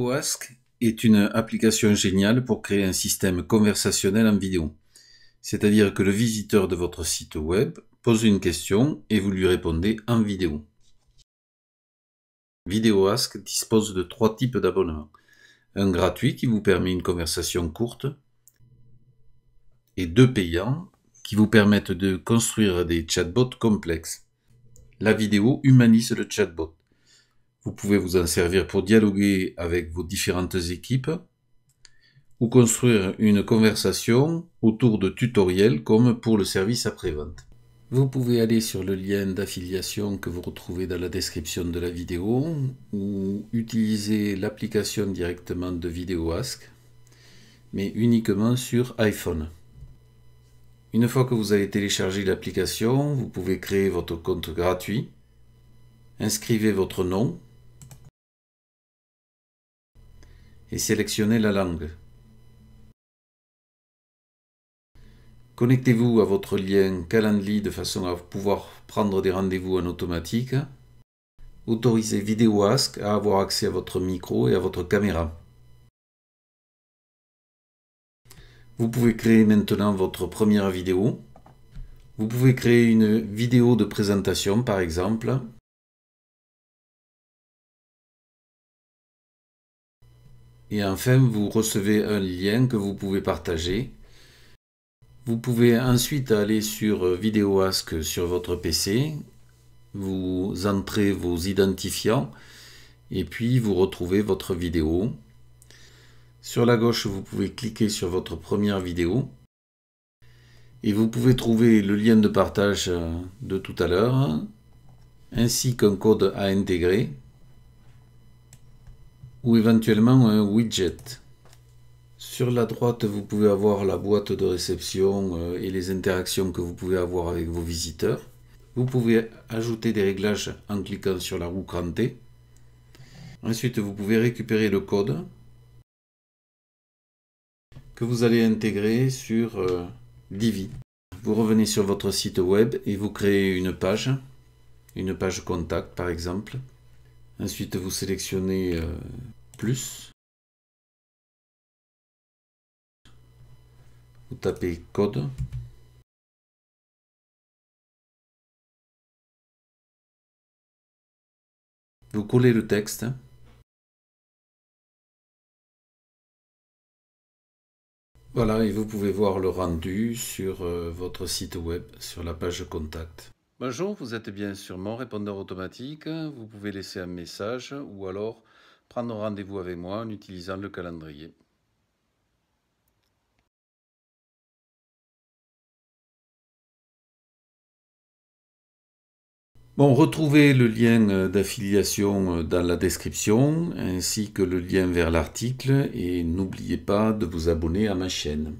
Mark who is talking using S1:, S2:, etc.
S1: VideoAsk est une application géniale pour créer un système conversationnel en vidéo. C'est-à-dire que le visiteur de votre site web pose une question et vous lui répondez en vidéo. VideoAsk dispose de trois types d'abonnements. Un gratuit qui vous permet une conversation courte et deux payants qui vous permettent de construire des chatbots complexes. La vidéo humanise le chatbot. Vous pouvez vous en servir pour dialoguer avec vos différentes équipes ou construire une conversation autour de tutoriels comme pour le service après-vente. Vous pouvez aller sur le lien d'affiliation que vous retrouvez dans la description de la vidéo ou utiliser l'application directement de VideoAsk, mais uniquement sur iPhone. Une fois que vous avez téléchargé l'application, vous pouvez créer votre compte gratuit, inscrivez votre nom, et sélectionnez la langue. Connectez-vous à votre lien Calendly de façon à pouvoir prendre des rendez-vous en automatique. Autorisez VideoAsk à avoir accès à votre micro et à votre caméra. Vous pouvez créer maintenant votre première vidéo. Vous pouvez créer une vidéo de présentation par exemple Et enfin, vous recevez un lien que vous pouvez partager. Vous pouvez ensuite aller sur euh, VideoAsk sur votre PC. Vous entrez vos identifiants et puis vous retrouvez votre vidéo. Sur la gauche, vous pouvez cliquer sur votre première vidéo. Et vous pouvez trouver le lien de partage euh, de tout à l'heure, ainsi qu'un code à intégrer ou éventuellement un widget. Sur la droite, vous pouvez avoir la boîte de réception euh, et les interactions que vous pouvez avoir avec vos visiteurs. Vous pouvez ajouter des réglages en cliquant sur la roue crantée. Ensuite, vous pouvez récupérer le code que vous allez intégrer sur euh, Divi. Vous revenez sur votre site web et vous créez une page, une page contact par exemple. Ensuite, vous sélectionnez euh, plus.
S2: Vous tapez code. Vous collez le texte. Voilà,
S1: et vous pouvez voir le rendu sur euh, votre site web, sur la page contact. Bonjour, vous êtes bien sûr mon répondeur automatique. Vous pouvez laisser un message ou alors prendre rendez-vous avec moi en utilisant le calendrier. Bon, retrouvez le lien d'affiliation dans la description ainsi que le lien vers l'article et n'oubliez pas de vous abonner à ma chaîne.